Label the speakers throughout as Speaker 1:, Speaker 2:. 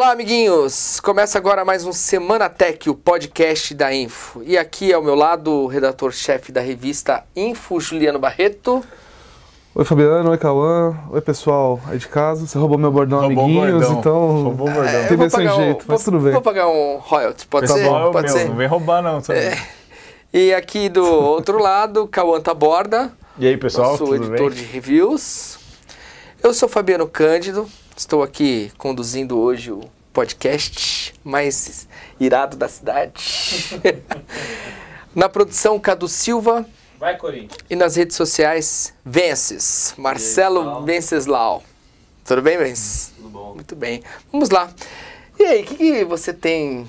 Speaker 1: Olá, amiguinhos! Começa agora mais um Semana Tech, o podcast da Info. E aqui ao meu lado, o redator-chefe da revista Info, Juliano Barreto.
Speaker 2: Oi, Fabiano. Oi, Cauã. Oi, pessoal aí de casa. Você roubou meu bordão, roubou amiguinhos, bordão. então... Roubou o bordão. É, Teve sem jeito, vou, mas tudo bem. Vou
Speaker 1: pagar um royalty, pode
Speaker 3: tá ser? Bom, é pode meu, ser. Não vem roubar, não.
Speaker 1: É. E aqui do outro lado, Cauã Taborda. E aí, pessoal, Nosso editor bem? de reviews. Eu sou Fabiano Cândido. Estou aqui conduzindo hoje o podcast mais irado da cidade. Na produção, Cadu Silva. Vai, Corinthians. E nas redes sociais, Vences. Marcelo aí, Venceslau. Tudo bem, Vences? Tudo bom. Muito bem. Vamos lá. E aí, o que, que você tem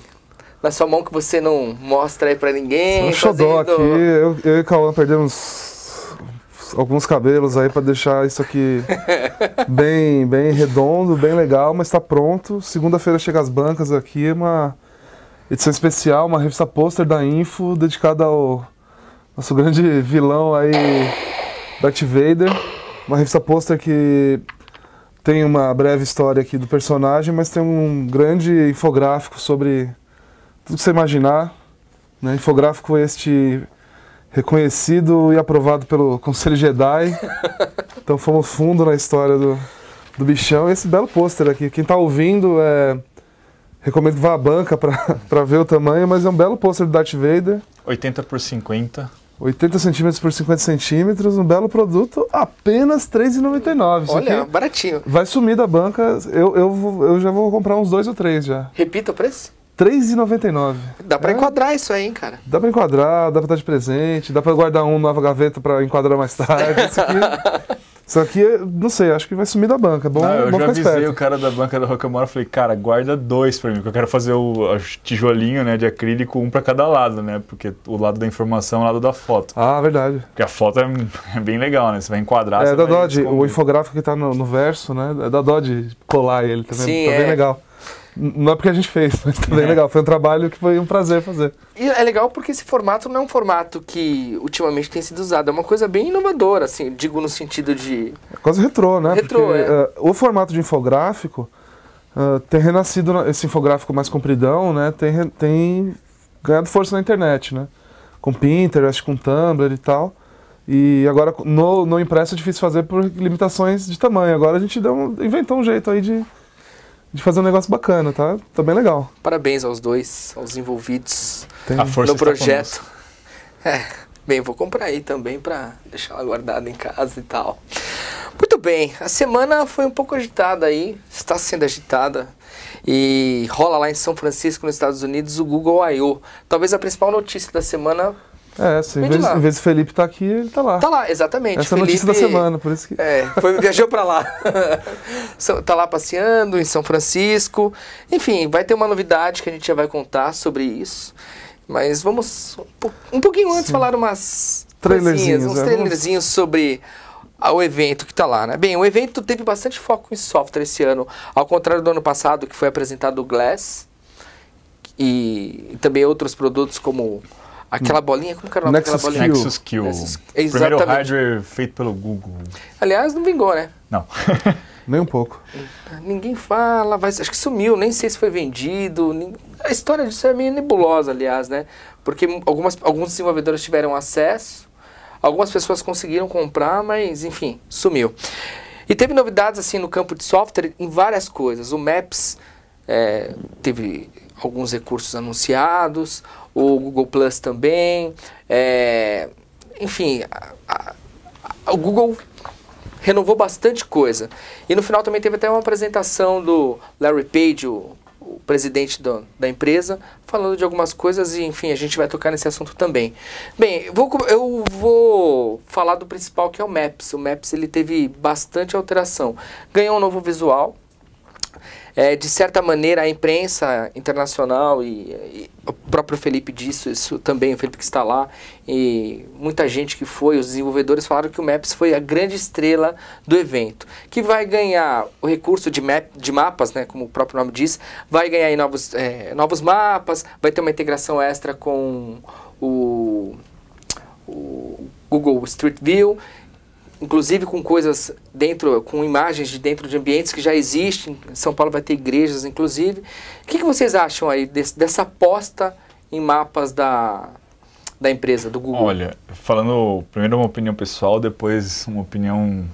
Speaker 1: na sua mão que você não mostra aí pra ninguém? Um fazendo... xodó aqui.
Speaker 2: Eu, eu e o Cauã perdemos alguns, cabelos aí para deixar isso aqui bem, bem redondo, bem legal, mas está pronto. Segunda-feira chega às bancas aqui, é uma edição especial, uma revista pôster da Info, dedicada ao nosso grande vilão aí, Darth Vader. Uma revista pôster que tem uma breve história aqui do personagem, mas tem um grande infográfico sobre tudo que você imaginar. Né? Infográfico este reconhecido e aprovado pelo Conselho Jedi. então fomos fundo na história do, do bichão. E esse belo pôster aqui. Quem está ouvindo, é... recomendo que vá à banca para ver o tamanho, mas é um belo pôster do Darth Vader. 80 por 50. 80 centímetros por 50 centímetros, um belo produto, apenas R$3,99. Olha, baratinho. Vai sumir da banca, eu, eu, eu já vou comprar uns dois ou três já. Repita o preço? 3,99. Dá para é. enquadrar isso aí, hein, cara? Dá para enquadrar, dá para dar de presente, dá para guardar um nova gaveta para enquadrar mais tarde. Isso aqui, isso aqui, não sei, acho que vai sumir da banca. É bom, não, é eu bom já avisei esperto. o cara da banca da Rocamora, falei, cara,
Speaker 3: guarda dois para mim, porque eu quero fazer o tijolinho né, de acrílico, um para cada lado, né? Porque o lado da informação é o lado da foto. Ah, verdade. Porque a foto é, é bem legal, né? Você vai enquadrar. É, da Dodge,
Speaker 2: o infográfico que tá no, no, verso, né? É da Dodge colar ele também. Sim, tá é. bem legal. Não é porque a gente fez, mas também tá é legal. Foi um trabalho que foi um prazer fazer.
Speaker 1: E é legal porque esse formato não é um formato que ultimamente tem sido usado. É uma coisa bem inovadora, assim, digo no sentido de.
Speaker 2: É quase retrô, né? Retrô, porque, é. uh, o formato de infográfico uh, tem renascido, na... esse infográfico mais compridão, né? Tem, tem ganhado força na internet, né? Com Pinterest, com Tumblr e tal. E agora no, no impresso é difícil fazer por limitações de tamanho. Agora a gente deu um, inventou um jeito aí de de fazer um negócio bacana, tá? Tá bem legal.
Speaker 1: Parabéns aos dois, aos envolvidos Tem. A força no projeto. É, bem, vou comprar aí também para deixar ela guardada em casa e tal. Muito bem, a semana foi um pouco agitada aí, está sendo agitada. E rola lá em São Francisco, nos Estados Unidos, o Google I.O. Talvez a principal notícia da
Speaker 2: semana é, sim. às vezes em vez de Felipe está tá aqui, ele está lá. Está lá, exatamente. Essa Felipe, é a notícia da semana, por isso que.
Speaker 1: É, foi, viajou para lá. Está lá passeando em São Francisco. Enfim, vai ter uma novidade que a gente já vai contar sobre isso. Mas vamos um pouquinho antes sim. falar umas trailerzinhos, né? uns é, trailerzinhos vamos... sobre o evento que está lá, né? Bem, o evento teve bastante foco em software esse ano, ao contrário do ano passado que foi apresentado o Glass e também outros produtos como Aquela hum. bolinha, como que era o nome Nexus daquela bolinha? Q. Nexus Q. exatamente. Primeiro hardware
Speaker 3: feito pelo Google.
Speaker 1: Aliás, não vingou, né?
Speaker 2: Não. nem um pouco.
Speaker 1: Ninguém fala, acho que sumiu, nem sei se foi vendido. Nem, a história disso é meio nebulosa, aliás, né? Porque algumas, alguns desenvolvedores tiveram acesso, algumas pessoas conseguiram comprar, mas enfim, sumiu. E teve novidades assim no campo de software em várias coisas. O Maps é, teve alguns recursos anunciados, o Google Plus também. É, enfim, a, a, o Google renovou bastante coisa. E no final também teve até uma apresentação do Larry Page, o, o presidente do, da empresa, falando de algumas coisas e, enfim, a gente vai tocar nesse assunto também. Bem, eu vou, eu vou falar do principal que é o Maps. O Maps ele teve bastante alteração. Ganhou um novo visual, é, de certa maneira, a imprensa internacional e, e, o próprio Felipe disse isso também, o Felipe que está lá, e muita gente que foi, os desenvolvedores falaram que o Maps foi a grande estrela do evento, que vai ganhar o recurso de, map, de mapas, né, como o próprio nome diz, vai ganhar novos, é, novos mapas, vai ter uma integração extra com o, o Google Street View inclusive com coisas dentro, com imagens de dentro de ambientes que já existem. São Paulo vai ter igrejas, inclusive. O que, que vocês acham aí desse, dessa aposta em mapas da, da empresa, do Google? Olha,
Speaker 3: falando primeiro uma opinião pessoal, depois uma opinião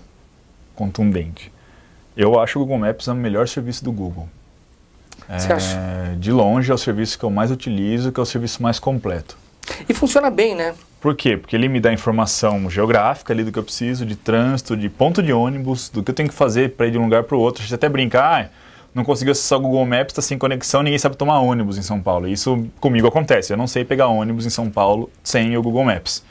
Speaker 3: contundente. Eu acho o Google Maps o melhor serviço do Google. Você acha? É, de longe é o serviço que eu mais utilizo, que é o serviço mais completo.
Speaker 1: E funciona bem, né?
Speaker 3: Por quê? Porque ele me dá informação geográfica ali do que eu preciso, de trânsito, de ponto de ônibus, do que eu tenho que fazer para ir de um lugar para o outro. A gente até brinca, ah, não conseguiu acessar o Google Maps, está sem conexão, ninguém sabe tomar ônibus em São Paulo. Isso comigo acontece, eu não sei pegar ônibus em São Paulo sem o Google Maps.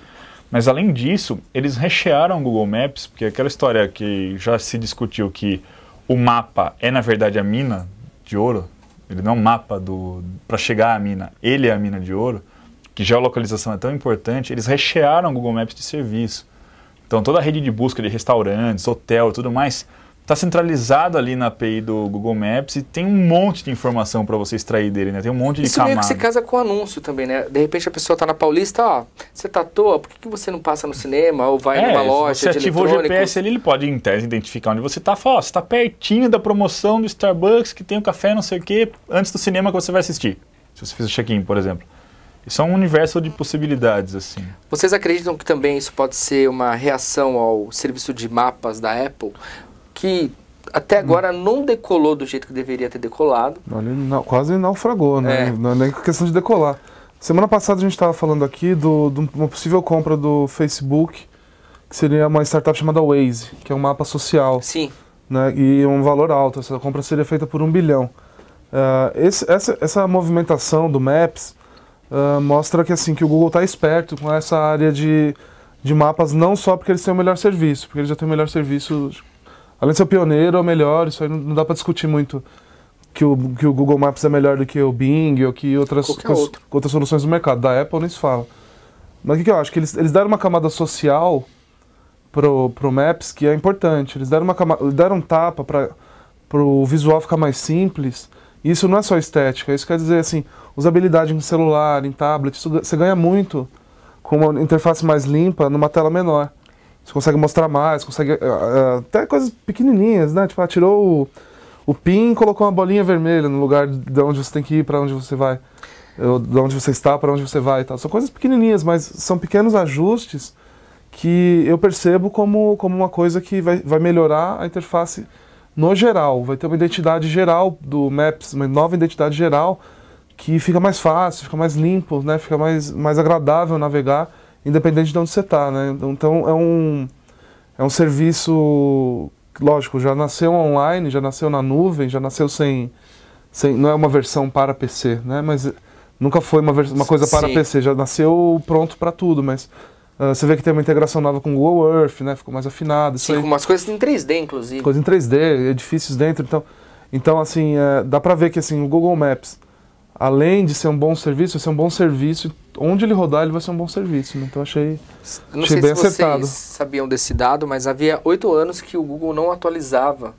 Speaker 3: Mas além disso, eles rechearam o Google Maps, porque aquela história que já se discutiu que o mapa é na verdade a mina de ouro, ele não é um mapa para chegar à mina, ele é a mina de ouro que geolocalização é tão importante, eles rechearam o Google Maps de serviço. Então toda a rede de busca de restaurantes, hotel e tudo mais está centralizado ali na API do Google Maps e tem um monte de informação para você extrair dele, né? Tem um monte de Isso camada. meio que se
Speaker 1: casa com o anúncio também, né? De repente a pessoa está na Paulista, ó, você está à toa, por que, que você não passa no cinema ou vai é, numa loja você ativou o GPS ali, ele
Speaker 3: pode, em tese, identificar onde você está. Fala, ó, você está pertinho da promoção do Starbucks que tem o um café não sei o quê antes do cinema que você vai assistir. Se você fez o check-in, por exemplo. Isso é um universo de possibilidades, assim.
Speaker 1: Vocês acreditam que também isso pode ser uma reação ao serviço de mapas da Apple, que até agora não decolou do jeito que deveria ter decolado?
Speaker 2: Não, quase naufragou, né? É. Não é nem questão de decolar. Semana passada a gente estava falando aqui de uma possível compra do Facebook, que seria uma startup chamada Waze, que é um mapa social. Sim. Né, e um valor alto. Essa compra seria feita por um bilhão. Uh, esse, essa, essa movimentação do Maps ah, mostra que assim que o Google está esperto com essa área de, de mapas, não só porque eles têm o melhor serviço, porque eles já têm o melhor serviço, além de ser o pioneiro, é o melhor, isso aí não, não dá para discutir muito que o, que o Google Maps é melhor do que o Bing ou que outras, cons, outras soluções do mercado. Da Apple nem se fala. Mas o que, que, eu acho? Que eles, eles deram uma camada social pro, pro Maps que é importante. Eles deram, uma camada, deram um tapa para o visual ficar mais simples isso não é só estética, isso quer dizer assim, usabilidade em celular, em tablet, isso, você ganha muito com uma interface mais limpa numa tela menor. Você consegue mostrar mais, consegue uh, até coisas pequenininhas, né? Tipo, atirou ah, o, o pin e colocou uma bolinha vermelha no lugar de onde você tem que ir, para onde você vai, de onde você está, para onde você vai e tal. São coisas pequenininhas, mas são pequenos ajustes que eu percebo como, como uma coisa que vai, vai melhorar a interface no geral. Vai ter uma identidade geral do Maps, uma nova identidade geral que fica mais fácil, fica mais limpo, né? Fica mais, mais agradável navegar, independente de onde você está, né? Então é um, é um serviço, lógico, já nasceu online, já nasceu na nuvem, já nasceu sem, sem não é uma versão para PC, né? Mas nunca foi uma, uma coisa para Sim. PC, já nasceu pronto para tudo, mas Uh, você vê que tem uma integração nova com o Google Earth, né? Ficou mais afinado. Isso Sim, aí... umas coisas em 3D, inclusive. Coisas em 3D, edifícios dentro. Então, então assim, é, dá para ver que assim, o Google Maps, além de ser um bom serviço, vai ser um bom serviço. Onde ele rodar, ele vai ser um bom serviço. Né? Então, achei, não achei bem acertado. Não sei se vocês
Speaker 1: sabiam desse dado, mas havia oito anos que o Google não atualizava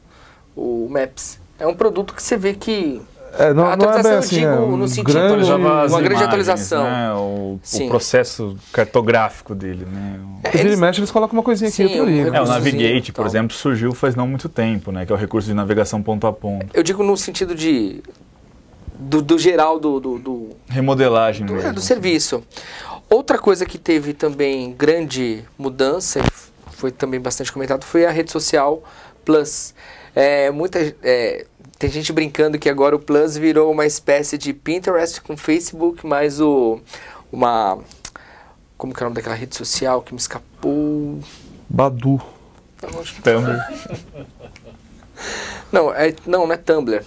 Speaker 1: o Maps. É um produto que você vê que
Speaker 2: é, não, a atualização não é assim, digo é, no sentido, grande, uma grande atualização. Né?
Speaker 3: O, o, processo cartográfico
Speaker 1: dele, né?
Speaker 2: É, eles... Ele mexe, eles colocam uma coisinha Sim, aqui, outra né? É, o Navigate,
Speaker 3: por exemplo, surgiu faz não muito tempo, né? Que é o recurso de navegação ponto a ponto.
Speaker 1: Eu digo no sentido de... Do, do geral do, do, do Remodelagem do, é, mesmo. do serviço. Outra coisa que teve também grande mudança, foi também bastante comentado, foi a rede social Plus. É, muita... É, tem gente brincando que agora o Plus virou uma espécie de Pinterest com Facebook, mais o uma como que é o nome daquela rede social que me escapou?
Speaker 2: Badu. acho que... Tumblr.
Speaker 1: não, é, não, não é Tumblr.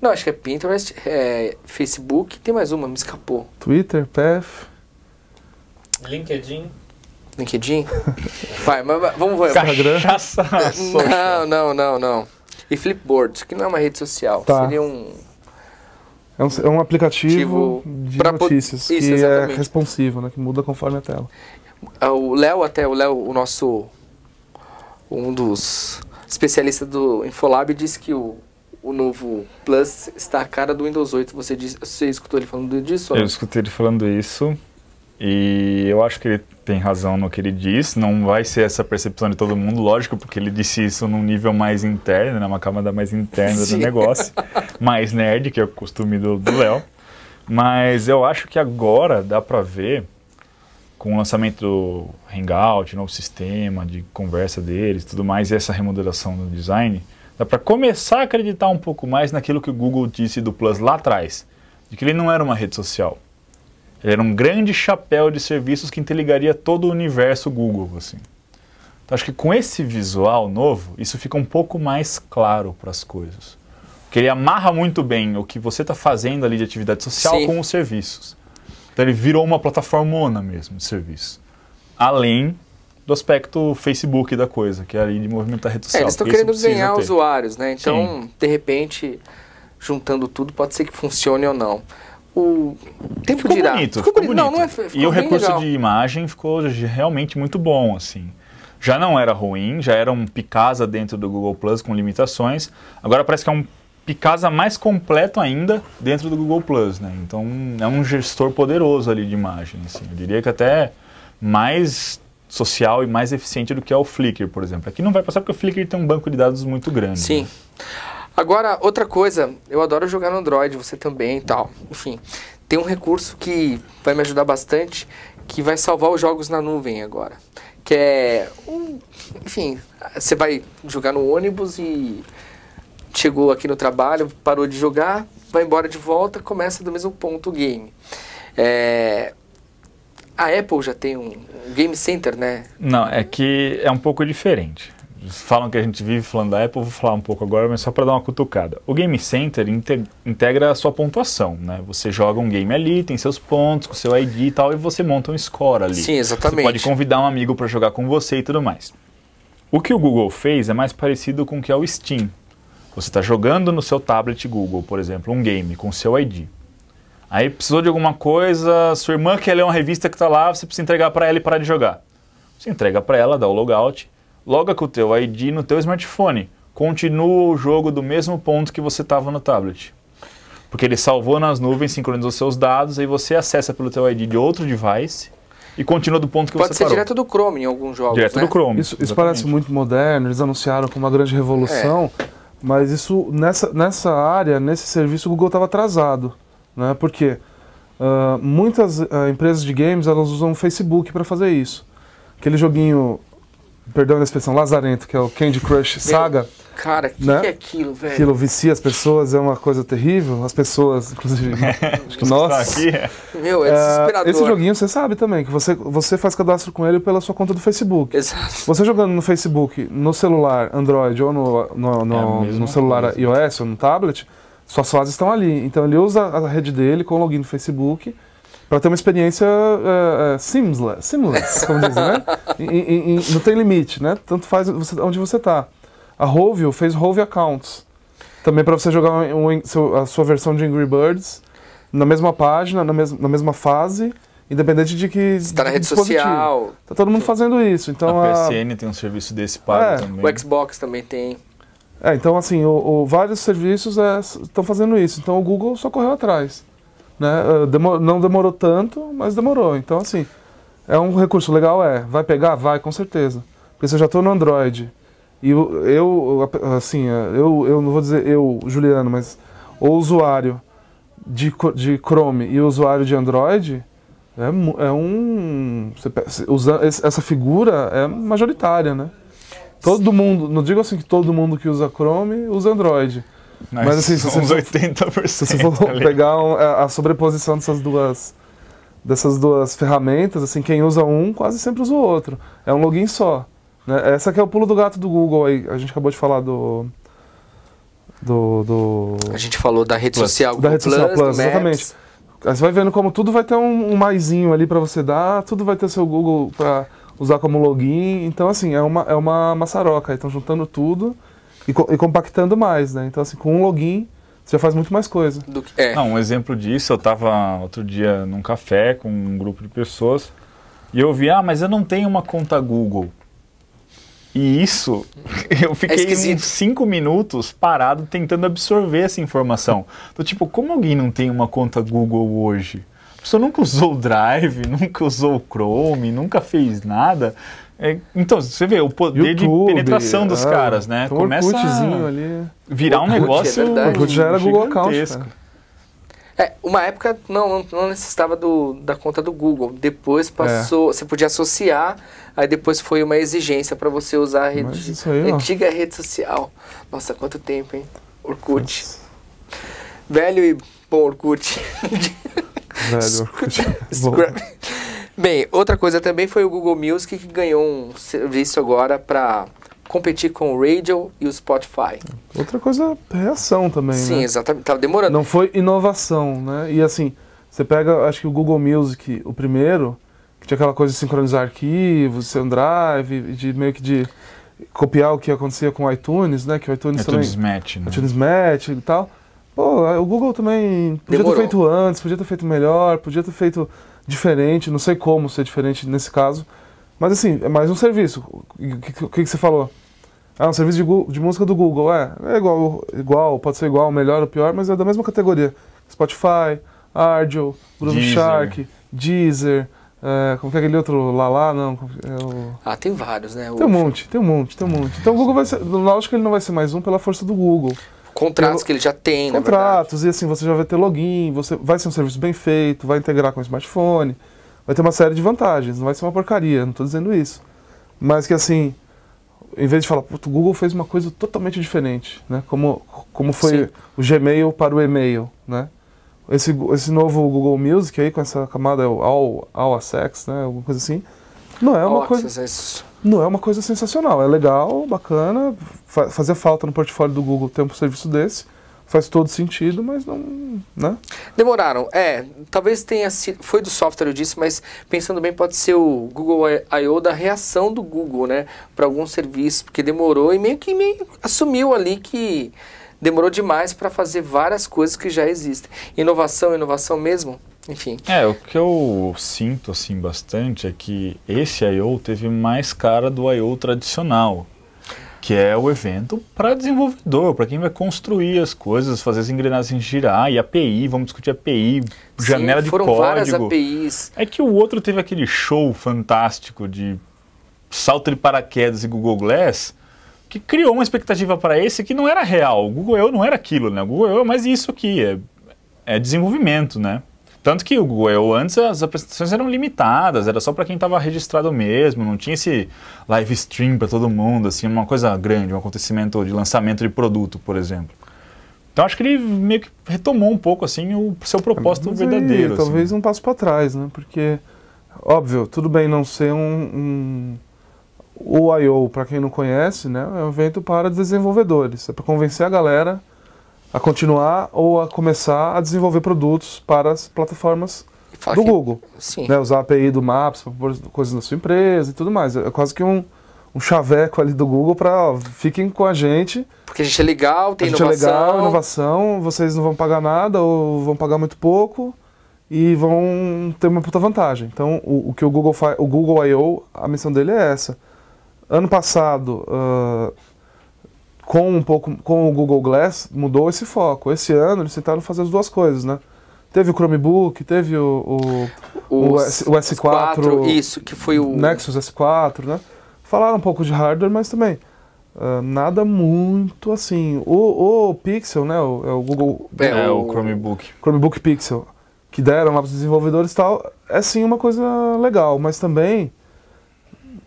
Speaker 1: Não, acho que é Pinterest, é Facebook, tem mais uma, me escapou.
Speaker 2: Twitter, Path.
Speaker 1: LinkedIn. LinkedIn? Vai, mas vamos ver. Cachaça. Não, não, não, não. E isso que não é uma rede social, tá. seria um
Speaker 2: é um, é um, aplicativo tipo, de notícias isso, que é exatamente. é responsivo, né? Que muda conforme a tela.
Speaker 1: Ah, o Léo, até o Léo, o nosso um dos especialistas do Infolab disse que o, o novo Plus está a cara do Windows 8. Você, diz, você escutou ele falando disso? Eu
Speaker 3: escutei ele falando isso. E eu acho que ele tem razão no que ele diz. Não vai ser essa percepção de todo mundo, lógico, porque ele disse isso num nível mais interno, numa né? camada mais interna Sim. do negócio. mais nerd, que é o costume do Léo. Mas eu acho que agora dá para ver, com o lançamento do Hangout, novo sistema de conversa deles tudo mais, e essa remodelação do design, dá para começar a acreditar um pouco mais naquilo que o Google disse do Plus lá atrás, de que ele não era uma rede social. Ele era um grande chapéu de serviços que interligaria todo o universo Google, assim. Então, acho que com esse visual novo, isso fica um pouco mais claro para as coisas. Porque ele amarra muito bem o que você está fazendo ali de atividade social Sim. com os serviços. Então, ele virou uma plataforma mesmo de serviço. Além do aspecto Facebook da coisa, que é ali de movimentar
Speaker 1: a rede é, social. É, eles estão querendo ganhar usuários, né? Então, Sim. de repente, juntando tudo, pode ser que funcione ou não o tempo ficou dirá. Bonito, ficou, bonito. Não, não
Speaker 3: é, e o recurso legal. de imagem ficou realmente muito bom, assim. Já não era ruim, já era um Picasa dentro do Google Plus com limitações. Agora parece que é um Picasa mais completo ainda dentro do Google Plus, né? Então é um gestor poderoso ali de imagem, assim. Eu diria que até mais social e mais eficiente do que é o Flickr, por exemplo. Aqui não vai passar porque o Flickr tem um banco de dados muito grande.
Speaker 1: Sim. Né? Agora, outra coisa, eu adoro jogar no Android, você também e tal. Enfim, tem um recurso que vai me ajudar bastante, que vai salvar os jogos na nuvem agora. Que é um. Enfim, você vai jogar no ônibus e chegou aqui no trabalho, parou de jogar, vai embora de volta, começa do mesmo ponto o game. É, a Apple já tem um, um Game Center, né?
Speaker 3: Não, é que é um pouco diferente falam que a gente vive falando da Apple, vou falar um pouco agora, mas só para dar uma cutucada. O Game Center integra a sua pontuação, né? Você joga um game ali, tem seus pontos, com seu ID e tal, e você monta um score ali. Sim, exatamente. Você pode convidar um amigo para jogar com você e tudo mais. O que o Google fez é mais parecido com o que é o Steam. Você está jogando no seu tablet Google, por exemplo, um game com seu ID. Aí precisou de alguma coisa, sua irmã quer ler uma revista que está lá, você precisa entregar para ela e parar de jogar. Você entrega para ela, dá o logout, loga com o teu ID no teu smartphone, continua o jogo do mesmo ponto que você estava no tablet. Porque ele salvou nas nuvens, sincronizou seus dados, aí você acessa pelo teu ID de outro device
Speaker 2: e continua do ponto que Pode você parou. Pode ser
Speaker 1: direto do Chrome em alguns jogos, Direto né? do Chrome,
Speaker 2: Isso, isso parece muito moderno, eles anunciaram como uma grande revolução, é. mas isso nessa, nessa área, nesse serviço, o Google estava atrasado. Né? Por quê? Uh, muitas uh, empresas de games elas usam o Facebook para fazer isso. Aquele joguinho perdão a expressão, lazarento, que é o Candy Crush Saga. Meu, cara, o que, né? que, é aquilo, velho? Aquilo vicia as pessoas, é uma coisa terrível. As pessoas, inclusive. acho que tá nós. Meu, é desesperador. esse joguinho você sabe também, que você, você faz cadastro com ele pela sua conta do Facebook. Exato. Você jogando no Facebook, no celular Android ou no, no, é no, é no celular coisa. iOS ou no tablet, suas fases estão ali. Então ele usa a rede dele com o login do Facebook para ter uma experiência uh, uh, seamless, seamless, como dizem, né? E, e, e, não tem limite, né? Tanto faz você, onde você está. A Rovio fez Rovio Accounts, também para você jogar um, um, seu, a sua versão de Angry Birds na mesma página, na, mes, na mesma fase, independente de que está na rede social. está todo mundo fazendo isso. Então a, a... PSN
Speaker 3: tem um serviço desse para é. também. O Xbox
Speaker 1: também tem.
Speaker 2: É, então assim, o, o vários serviços estão é, fazendo isso. Então o Google só correu atrás. Né? Ah, Demor não demorou tanto, mas demorou. Então, assim, é um recurso legal, é. Vai pegar? Vai, com certeza. Porque se eu já estou no Android. E eu, eu, assim, é, eu, eu não vou dizer eu, Juliano, mas o usuário de, de Chrome e o usuário de Android, é, é um. Você, usa, essa figura é majoritária, né? Todo mundo, não digo assim que todo mundo que usa Chrome usa Android. Mas, Mas assim, assim se uns você,
Speaker 3: 80%. Se você for ali. Tá
Speaker 2: pegar é, a, sobreposição dessas duas dessas duas ferramentas, assim, quem usa um quase sempre usa o outro. É um login só. Né? Essa que é o pulo do gato do Google aí. A gente acabou de falar do. Do. do... A gente falou da rede Plus. social. Da rede Plus, social Plus, exatamente. Aí você vai vendo como tudo vai ter um, um maisinho ali para você dar, tudo vai ter seu Google para usar como login. Então, assim, é uma, é uma maçaroca. Estão juntando tudo e, co e, compactando mais, né? Então, assim, com um login, você já faz muito mais coisa. Do
Speaker 3: que é. Não, um exemplo disso, eu estava outro dia num café com um grupo de pessoas e eu vi, ah, mas eu não tenho uma conta Google. E isso, eu fiquei é uns 5 minutos parado tentando absorver essa informação. Então, tipo, como alguém não tem uma conta Google hoje? A pessoa nunca usou o Drive, nunca usou o Chrome, nunca fez nada. É, então, você vê o poder YouTube, de penetração dos é. caras, né? Um Começa a ali. virar um é negócio. É verdade, o já era Google Account. Cara.
Speaker 1: É, uma época não, não necessitava do, da conta do Google. Depois é. passou, é. você podia associar, aí depois foi uma exigência para você usar a rede, aí, antiga rede social. Nossa, quanto tempo, hein? Orkut. Nossa. Velho e bom Orkut.
Speaker 2: Velho Orkut. Scrap.
Speaker 1: Bem, outra coisa também foi o Google Music que ganhou um serviço agora para competir com o Radio e o Spotify.
Speaker 2: Outra coisa, é reação também, Sim, né?
Speaker 1: exatamente. Tava demorando.
Speaker 2: Não foi inovação, né? E assim, você pega, acho que o Google Music, o primeiro, que tinha aquela coisa de sincronizar arquivos, seu drive, de meio que de copiar o que acontecia com o iTunes, né? Que o iTunes, iTunes
Speaker 3: também... Match, né? iTunes
Speaker 2: Match e tal. Pô, o Google também podia Demorou. ter feito antes, podia ter feito melhor, podia ter feito diferente, não sei como ser diferente nesse caso. Mas assim, é mais um serviço. O que, que, que, você falou? Ah, um serviço de, de, música do Google. É, é igual, igual, pode ser igual, melhor ou pior, mas é da mesma categoria. Spotify, Ardio, Groove Deezer. Shark, Deezer, é, como que é aquele outro Lala, não. É o... Ah, tem vários, né? Tem um monte, tem um monte, tem um monte. Então o Google vai ser. Lógico que ele não vai ser mais um pela força do Google.
Speaker 1: Contratos pelo... que ele já tem,
Speaker 2: Contratos, e assim, você já vai ter login, você vai ser um serviço bem feito, vai integrar com o smartphone, vai ter uma série de vantagens, não vai ser uma porcaria, não estou dizendo isso. Mas que assim, em vez de falar, o Google fez uma coisa totalmente diferente, né? Como, como foi Sim. o Gmail para o e-mail, né? Esse, esse novo Google Music aí, com essa camada, é o All, All Access, né? Alguma coisa assim não é uma coisa. É não é uma coisa sensacional. É legal, bacana. Fa fazer falta no portfólio do Google ter um serviço desse faz todo sentido, mas não, né?
Speaker 1: Demoraram. É, talvez tenha sido, foi do software eu disse, mas pensando bem pode ser o Google I/O da reação do Google, né, para algum serviço, porque demorou e meio que meio assumiu ali que demorou demais para fazer várias coisas que já existem. Inovação, inovação mesmo enfim.
Speaker 3: É, o que eu sinto assim bastante é que esse I.O. teve mais cara do I.O. tradicional, que é o evento para desenvolvedor, para quem vai construir as coisas, fazer as engrenagens girar, e API, vamos discutir API, Sim, janela de foram código. várias APIs. É que o outro teve aquele show fantástico de salto de paraquedas e Google Glass, que criou uma expectativa para esse que não era real. O Google eu não era aquilo, né? O Google eu é mais isso aqui, é, é desenvolvimento, né? Tanto que o Google antes as apresentações eram limitadas, era só para quem estava registrado mesmo, não tinha esse live stream para todo mundo, assim, uma coisa grande, um acontecimento de lançamento de produto, por exemplo. Então acho que ele meio que retomou um pouco assim o seu propósito Mas verdadeiro. Aí, assim. Talvez
Speaker 2: um passo para trás, né? Porque óbvio, tudo bem não ser um, um o I.O., para quem não conhece, né, é um evento para desenvolvedores, é para convencer a galera a continuar ou a começar a desenvolver produtos para as plataformas Fala do que... Google. Sim. Né, usar a API do Maps para pôr coisas na sua empresa e tudo mais. É quase que um, um chaveco ali do Google para fiquem com a gente. Porque a gente é legal, tem a inovação. gente é legal, inovação, vocês não vão pagar nada ou vão pagar muito pouco e vão ter uma puta vantagem. Então, o, o que o Google faz, o Google I.O., a missão dele é essa. Ano passado, uh, com um pouco com o Google Glass mudou esse foco. Esse ano eles tentaram fazer as duas coisas, né? Teve o Chromebook, teve o, o, o, o S, o S4, 4, isso que foi o Nexus S4, né? Falaram um pouco de hardware, mas também uh, nada muito assim. O, o Pixel, né? O, é o Google. É, é o, Chromebook. Chromebook Pixel, que deram lá para os desenvolvedores e tal, é sim uma coisa legal, mas também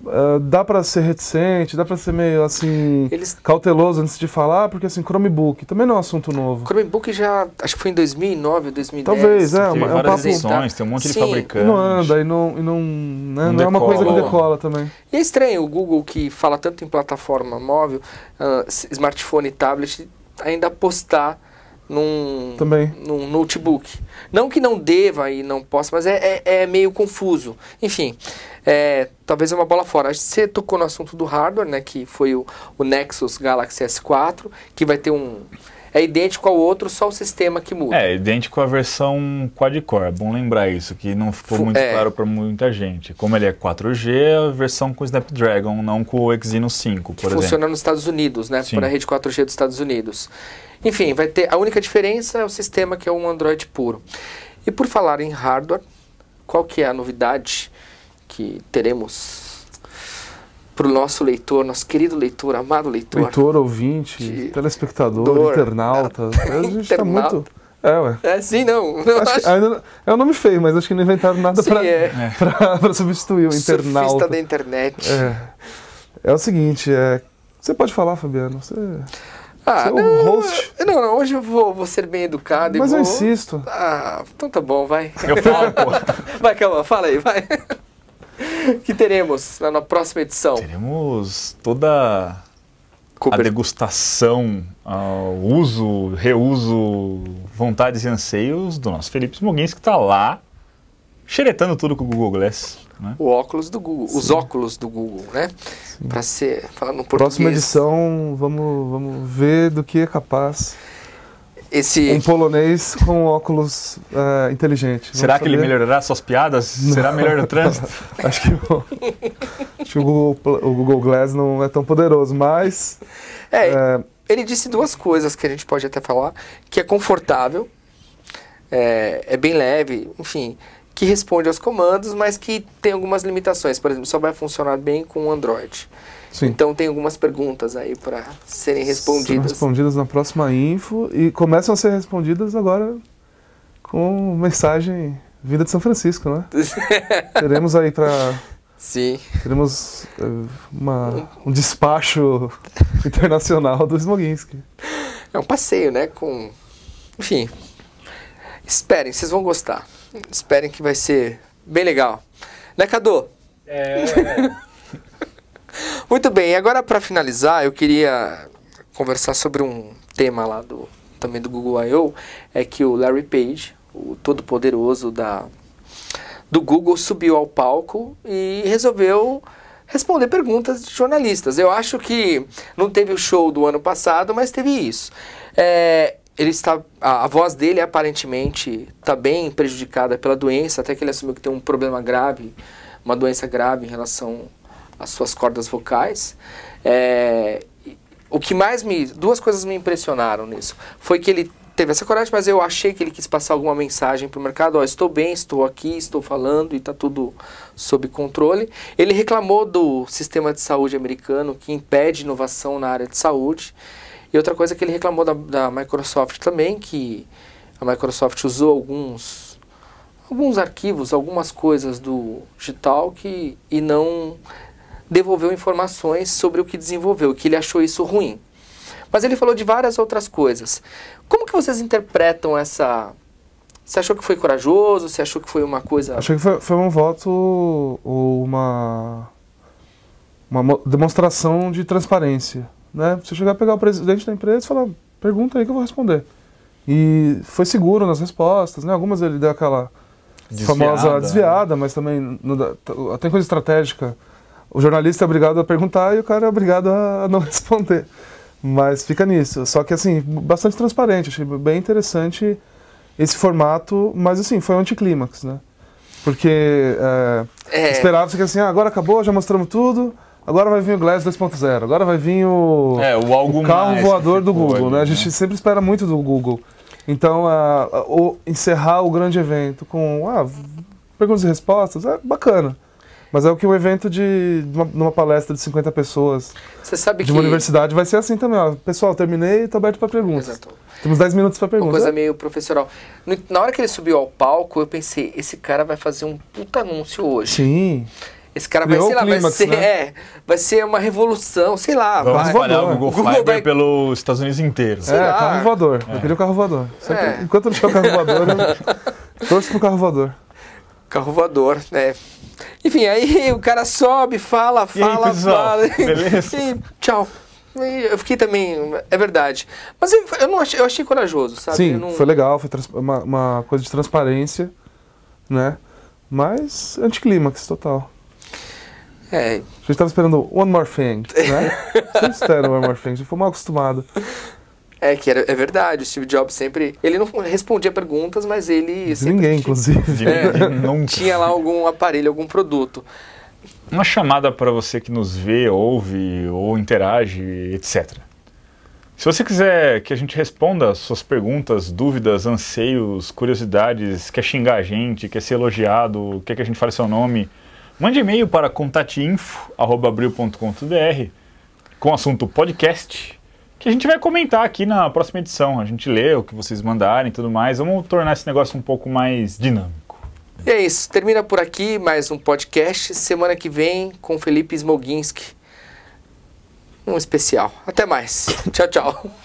Speaker 2: ah, dá para ser reticente, dá para ser meio assim Eles... cauteloso antes de falar, porque assim, Chromebook também não é um assunto novo.
Speaker 1: Chromebook já, acho que foi em 2009 ou 2010. Talvez, é, uma,
Speaker 2: é um papo... edições, tem um monte Sim. de fabricantes. Não anda e não, e não, né, não, não é uma coisa que decola também.
Speaker 1: E é estranho o Google que fala tanto em plataforma móvel, uh, smartphone e tablet, ainda postar num, Também. num notebook. Não que não deva e não possa, mas é, é, é meio confuso. Enfim, é, talvez é uma bola fora. Você tocou no assunto do hardware, né, que foi o, o Nexus Galaxy S4, que vai ter um é idêntico ao outro, só o sistema que muda. É,
Speaker 3: idêntico à versão quad-core. É bom lembrar isso, que não ficou muito é. claro para muita gente. Como ele é 4G, a versão com Snapdragon, não com o Exynos 5, por que exemplo. Funciona
Speaker 1: nos Estados Unidos, né? Para a rede 4G dos Estados Unidos. Enfim, vai ter a única diferença é o sistema que é um Android puro. E por falar em hardware, qual que é a novidade? que teremos para o nosso leitor, nosso querido leitor, amado leitor. Leitor,
Speaker 2: ouvinte, telespectador, Dor, internauta. Ah, A gente está muito. É, ué.
Speaker 1: É, sim, não. Eu acho acho... Ainda,
Speaker 2: é um nome feio, mas acho que não inventaram nada para é. substituir o internauta. Surfista da
Speaker 1: internet. É.
Speaker 2: é o seguinte, é... você pode falar, Fabiano. Você... Ah, é o não, host.
Speaker 1: Não, não, hoje eu vou, vou ser bem educado. Mas vou... eu insisto. Ah, então tá bom, vai. Eu falo,
Speaker 2: pô. Vai, calma, fala aí, vai
Speaker 1: que teremos na, na próxima edição?
Speaker 3: Teremos toda Cooper. a degustação, o uso, reuso, vontades e anseios do nosso Felipe Smoguins, que está lá xeretando tudo com o Google Glass. Né?
Speaker 1: O óculos do Google, Sim. os óculos do Google, né? Para ser falando português. Próxima
Speaker 2: edição, vamos, vamos ver do que é capaz esse. Um polonês com óculos é, inteligente. Será Vamos que saber? ele melhorará
Speaker 3: suas piadas? Não. Será melhor o trânsito?
Speaker 2: acho que, o, acho que o, Google, o, Google, Glass não é tão poderoso, mas.
Speaker 1: É, é, ele disse duas coisas que a gente pode até falar: que é confortável, é, é bem leve, enfim, que responde aos comandos, mas que tem algumas limitações. Por exemplo, só vai funcionar bem com o Android. Sim. Então tem algumas perguntas aí para
Speaker 2: serem respondidas. Serão respondidas na próxima info e começam a ser respondidas agora com mensagem vinda de São Francisco, né? Teremos aí para Sim. Teremos eh, uma, um despacho internacional do Smoginski.
Speaker 1: É um passeio, né? Com. Enfim. Esperem, vocês vão gostar. Esperem que vai ser bem legal. Né, Cadu? É. é. Muito bem, agora para finalizar, eu queria conversar sobre um tema lá do também do Google I.O., é que o Larry Page, o todo-poderoso da do Google, subiu ao palco e resolveu responder perguntas de jornalistas. Eu acho que não teve o show do ano passado, mas teve isso. É, ele está, a, a, voz dele aparentemente está bem prejudicada pela doença, até que ele assumiu que tem um problema grave, uma doença grave em relação as suas cordas vocais. É, o que mais me. Duas coisas me impressionaram nisso. Foi que ele teve essa coragem, mas eu achei que ele quis passar alguma mensagem para o mercado: ó, estou bem, estou aqui, estou falando e está tudo sob controle. Ele reclamou do sistema de saúde americano que impede inovação na área de saúde. E outra coisa é que ele reclamou da, da Microsoft também, que a Microsoft usou alguns alguns arquivos, algumas coisas do digital que e não devolveu informações sobre o que desenvolveu, que ele achou isso ruim. Mas ele falou de várias outras coisas. Como que vocês interpretam essa... Você achou que foi corajoso? Você achou que foi uma coisa... Achei que foi,
Speaker 2: foi um voto ou uma... Uma demonstração de transparência, né? Você chegar a pegar o presidente da empresa e falar, pergunta aí que eu vou responder. E foi seguro nas respostas, né? Algumas ele deu aquela
Speaker 1: desviada, famosa né?
Speaker 2: desviada, mas também no, tem coisa estratégica o jornalista é obrigado a perguntar e o cara é obrigado a não responder. Mas fica nisso. Só que, assim, bastante transparente. Achei bem interessante esse formato, mas, assim, foi um anticlímax, né? Porque é, é. esperava-se que, assim, ah, agora acabou, já mostramos tudo, agora vai vir o Glass 2.0, agora vai vir o, é, o, algo o carro voador do Google, né? ali, né? né? A gente sempre espera muito do Google. Então, a, a, o, encerrar o grande evento com ah, perguntas e respostas é bacana. Mas é o que um evento de uma, numa palestra de 50 pessoas Você sabe de que... uma universidade vai ser assim também. Ó. Pessoal, terminei e estou aberto para perguntas. Exato. Temos 10 minutos para perguntas. Uma coisa
Speaker 1: meio profissional na hora que ele subiu ao palco, eu pensei, esse cara vai fazer um puta anúncio hoje. Sim. Esse cara vai, sei lá, clímax, vai ser, né? é, vai ser uma revolução, sei lá. Vamos vai. espalhar o Google, Google Fiber vai...
Speaker 3: pelos Estados Unidos inteiros. É, lá. carro
Speaker 2: voador. É. Eu queria o carro voador. É. enquanto
Speaker 3: eu não tiver o carro voador,
Speaker 2: eu torço pro carro voador.
Speaker 1: Carro voador, né?
Speaker 2: Enfim, aí
Speaker 1: o cara sobe, fala, fala, aí, fala. Beleza? e tchau. Eu fiquei também, é verdade. Mas eu, eu não achei, eu achei corajoso, sabe? Sim, não... foi
Speaker 2: legal, foi uma, uma coisa de transparência, né? Mas anticlímax total. É. A gente estava esperando One More Thing, né? Sempre One More Thing, a gente foi mal acostumado.
Speaker 1: É, que era, é verdade. O Steve Jobs sempre. Ele não respondia perguntas, mas ele. Ninguém, tinha,
Speaker 2: inclusive. É,
Speaker 1: tinha lá algum aparelho, algum produto.
Speaker 3: Uma chamada para você que nos vê, ouve ou interage, etc. Se você quiser que a gente responda suas perguntas, dúvidas, anseios, curiosidades, quer xingar a gente, quer ser elogiado, quer que a gente fale seu nome, mande e-mail para contatinfo.abril.com.br com assunto podcast que a gente vai comentar aqui na próxima edição. A gente lê o que vocês mandarem e tudo mais. Vamos tornar esse negócio um pouco mais dinâmico.
Speaker 1: E é isso. Termina por aqui mais um podcast. Semana que vem com Felipe Smoginski. Um especial. Até mais. tchau, tchau.